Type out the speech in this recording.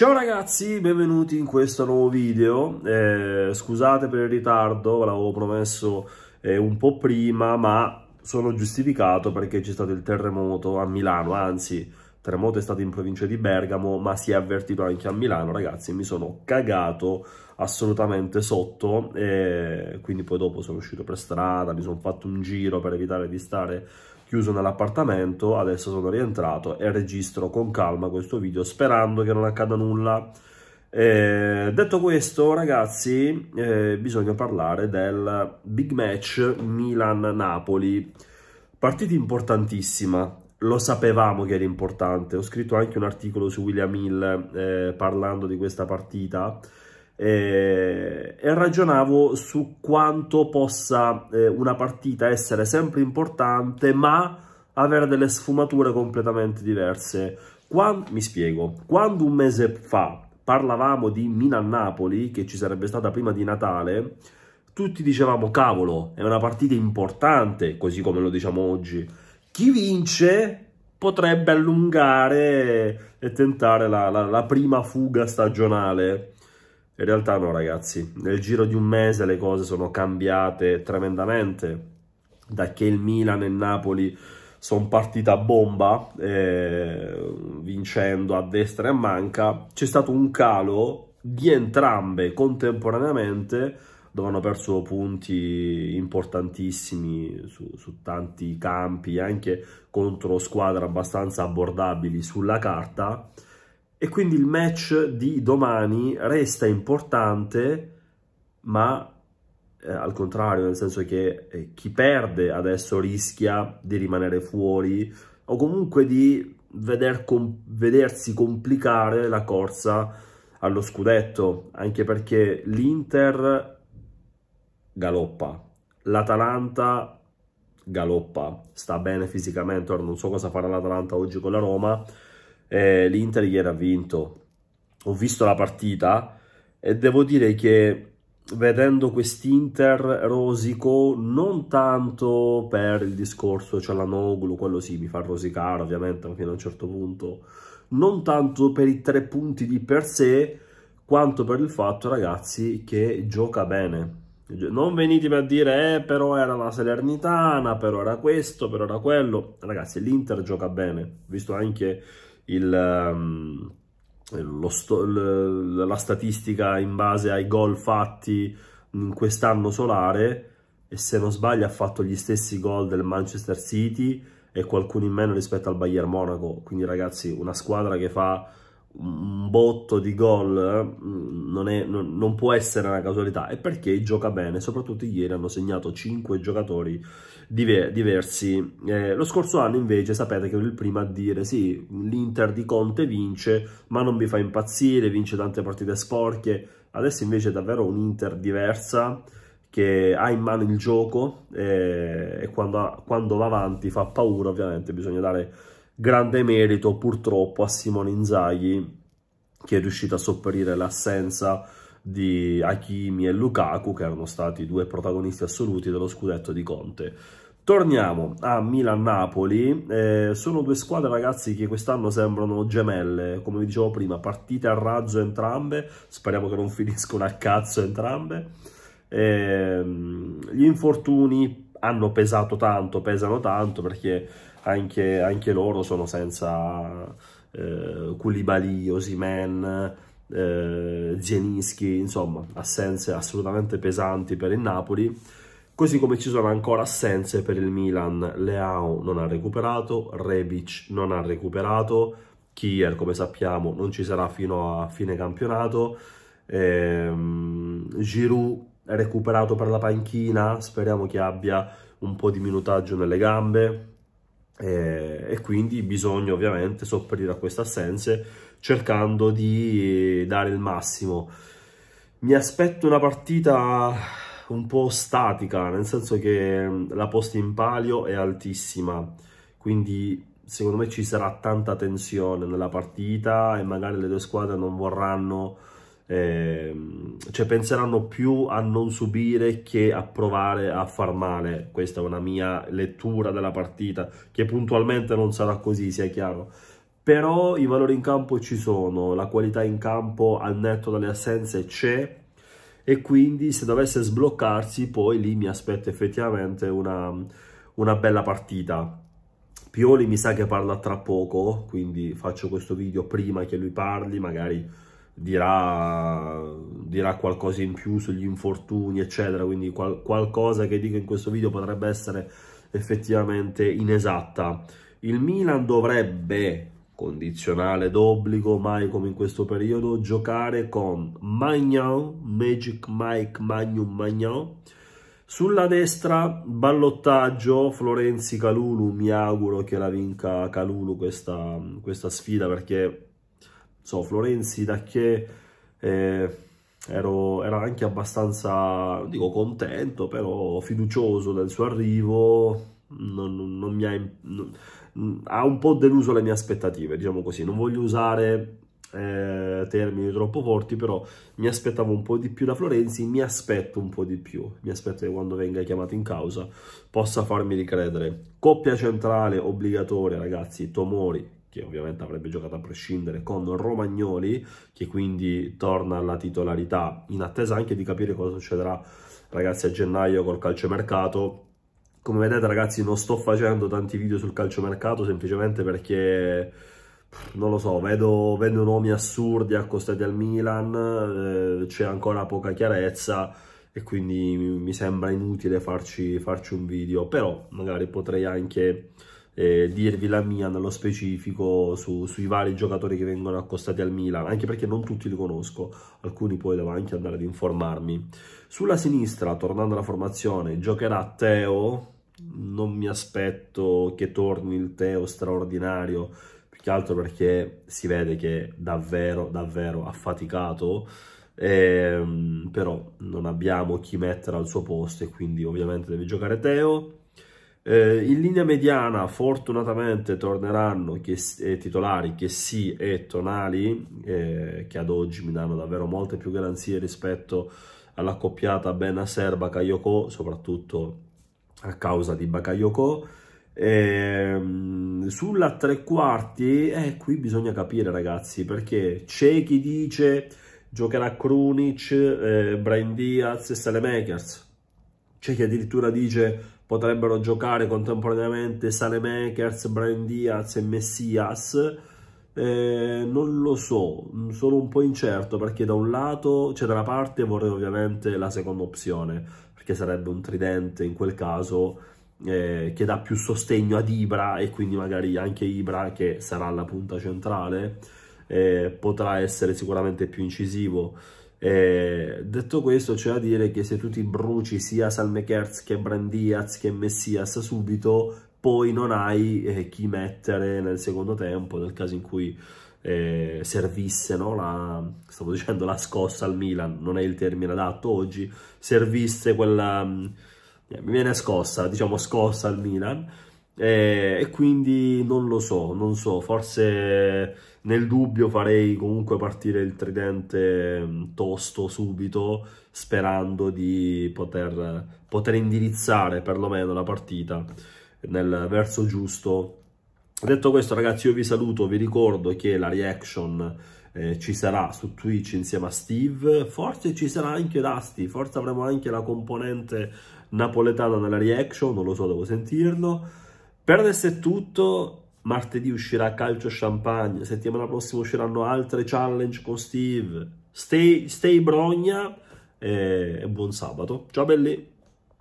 Ciao ragazzi, benvenuti in questo nuovo video, eh, scusate per il ritardo, ve l'avevo promesso eh, un po' prima, ma sono giustificato perché c'è stato il terremoto a Milano, anzi il terremoto è stato in provincia di Bergamo, ma si è avvertito anche a Milano, ragazzi, mi sono cagato assolutamente sotto, eh, quindi poi dopo sono uscito per strada, mi sono fatto un giro per evitare di stare chiuso nell'appartamento, adesso sono rientrato e registro con calma questo video sperando che non accada nulla. Eh, detto questo ragazzi eh, bisogna parlare del big match Milan-Napoli, partita importantissima, lo sapevamo che era importante, ho scritto anche un articolo su William Hill eh, parlando di questa partita eh, e ragionavo su quanto possa eh, una partita essere sempre importante ma avere delle sfumature completamente diverse. Quando, mi spiego, quando un mese fa parlavamo di Milan-Napoli, che ci sarebbe stata prima di Natale, tutti dicevamo cavolo, è una partita importante, così come lo diciamo oggi. Chi vince potrebbe allungare e tentare la, la, la prima fuga stagionale. In realtà no ragazzi, nel giro di un mese le cose sono cambiate tremendamente, da che il Milan e il Napoli sono partita a bomba, eh, vincendo a destra e a manca, c'è stato un calo di entrambe contemporaneamente, dove hanno perso punti importantissimi su, su tanti campi, anche contro squadre abbastanza abbordabili sulla carta, e quindi il match di domani resta importante, ma eh, al contrario, nel senso che eh, chi perde adesso rischia di rimanere fuori o comunque di veder com vedersi complicare la corsa allo scudetto, anche perché l'Inter galoppa, l'Atalanta galoppa, sta bene fisicamente, ora non so cosa farà l'Atalanta oggi con la Roma, eh, l'Inter ieri ha vinto. Ho visto la partita e devo dire che vedendo quest'Inter rosico non tanto per il discorso Noglu, quello sì mi fa rosicare ovviamente ma fino a un certo punto, non tanto per i tre punti di per sé quanto per il fatto ragazzi che gioca bene. Non venitemi a dire, eh, però era la Salernitana, però era questo, però era quello. Ragazzi, l'Inter gioca bene, visto anche il, ehm, sto, la statistica in base ai gol fatti in quest'anno solare e se non sbaglio ha fatto gli stessi gol del Manchester City e qualcuno in meno rispetto al Bayern Monaco quindi ragazzi una squadra che fa un botto di gol eh, non, è, non, può essere una casualità, è perché gioca bene, soprattutto ieri hanno segnato 5 giocatori diversi. Eh, lo scorso anno invece sapete che ero il primo a dire sì, l'Inter di Conte vince, ma non mi fa impazzire, vince tante partite sporche, adesso invece è davvero un'Inter diversa che ha in mano il gioco eh, e quando, quando va avanti fa paura ovviamente, bisogna dare Grande merito purtroppo a Simone Inzaghi che è riuscito a sopperire l'assenza di Hakimi e Lukaku che erano stati due protagonisti assoluti dello scudetto di Conte. Torniamo a Milan-Napoli, eh, sono due squadre ragazzi che quest'anno sembrano gemelle, come vi dicevo prima, partite a razzo entrambe, speriamo che non finiscono a cazzo entrambe. Eh, gli infortuni hanno pesato tanto, pesano tanto perché anche, anche loro sono senza eh, Koulibaly, Osimen, eh, Zienischi, insomma assenze assolutamente pesanti per il Napoli. Così come ci sono ancora assenze per il Milan, Leao non ha recuperato, Rebic non ha recuperato, Kier come sappiamo non ci sarà fino a fine campionato, ehm, Giroud recuperato per la panchina, speriamo che abbia un po' di minutaggio nelle gambe, eh, e quindi bisogna ovviamente sopperire a queste assenze cercando di dare il massimo. Mi aspetto una partita un po' statica, nel senso che mm, la posta in palio è altissima, quindi secondo me ci sarà tanta tensione nella partita e magari le due squadre non vorranno eh, cioè penseranno più a non subire che a provare a far male. Questa è una mia lettura della partita, che puntualmente non sarà così, sia chiaro. Però i valori in campo ci sono, la qualità in campo al netto dalle assenze c'è e quindi se dovesse sbloccarsi poi lì mi aspetto effettivamente una, una bella partita. Pioli mi sa che parla tra poco, quindi faccio questo video prima che lui parli, magari dirà, dirà qualcosa in più sugli infortuni, eccetera, quindi qual qualcosa che dico in questo video potrebbe essere effettivamente inesatta. Il Milan dovrebbe, condizionale d'obbligo, mai come in questo periodo, giocare con Magnan, Magic Mike Magnum Magnan, sulla destra, ballottaggio, Florenzi Calulu, mi auguro che la vinca Calulu questa, questa sfida perché so, Florenzi, Tacchè, eh, ero, era anche abbastanza, dico contento, però fiducioso del suo arrivo, non, non, non mi ha, non, ha un po' deluso le mie aspettative, diciamo così, non voglio usare eh, termini troppo forti, però mi aspettavo un po' di più da Florenzi, mi aspetto un po' di più, mi aspetto che quando venga chiamato in causa possa farmi ricredere. Coppia centrale obbligatoria, ragazzi, Tomori che ovviamente avrebbe giocato a prescindere, con Romagnoli, che quindi torna alla titolarità, in attesa anche di capire cosa succederà, ragazzi, a gennaio col calciomercato. Come vedete, ragazzi, non sto facendo tanti video sul calciomercato, semplicemente perché... Non lo so, vedo, vedo nomi assurdi accostati al Milan, eh, c'è ancora poca chiarezza, e quindi mi sembra inutile farci, farci, un video, però magari potrei anche eh, dirvi la mia nello specifico su, sui vari giocatori che vengono accostati al Milan, anche perché non tutti li conosco, alcuni poi devo anche andare ad informarmi. Sulla sinistra, tornando alla formazione, giocherà Teo, non mi aspetto che torni il Teo straordinario, più che altro perché si vede che davvero, davvero ha faticato, ehm, però non abbiamo chi mettere al suo posto e quindi ovviamente deve giocare Teo. Eh, in linea mediana fortunatamente torneranno che, eh, titolari che sì e Tonali, eh, che ad oggi mi danno davvero molte più garanzie rispetto all'accoppiata Ben Benaser-Bakayoko, soprattutto a causa di Bakayoko. Ehm, sulla tre quarti, eh, qui bisogna capire ragazzi, perché c'è chi dice giocherà Krunic, eh, Brian Diaz e Selemakers c'è cioè chi addirittura dice potrebbero giocare contemporaneamente Sanemakers, Brian Diaz e Messias. Eh, non lo so, sono un po' incerto perché da un lato, cioè da una parte vorrei ovviamente la seconda opzione, perché sarebbe un tridente in quel caso eh, che dà più sostegno ad Ibra e quindi magari anche Ibra che sarà la punta centrale eh, potrà essere sicuramente più incisivo eh, detto questo c'è da dire che se tu ti bruci sia Salmekerz che Brandiaz che Messias subito poi non hai eh, chi mettere nel secondo tempo nel caso in cui eh, servisse no? la, stavo dicendo la scossa al Milan non è il termine adatto oggi servisse quella mm, eh, mi viene scossa diciamo scossa al Milan eh, e quindi non lo so non so forse nel dubbio farei comunque partire il tridente mm, tosto subito, sperando di poter, poter indirizzare perlomeno la partita nel verso giusto. Detto questo ragazzi io vi saluto, vi ricordo che la reaction eh, ci sarà su Twitch insieme a Steve, forse ci sarà anche Dusty, forse avremo anche la componente napoletana nella reaction, non lo so, devo sentirlo. Per adesso è tutto, martedì uscirà Calcio Champagne, settimana prossima usciranno altre challenge con Steve. Stay, stay Brogna eh, e buon sabato. Ciao belli!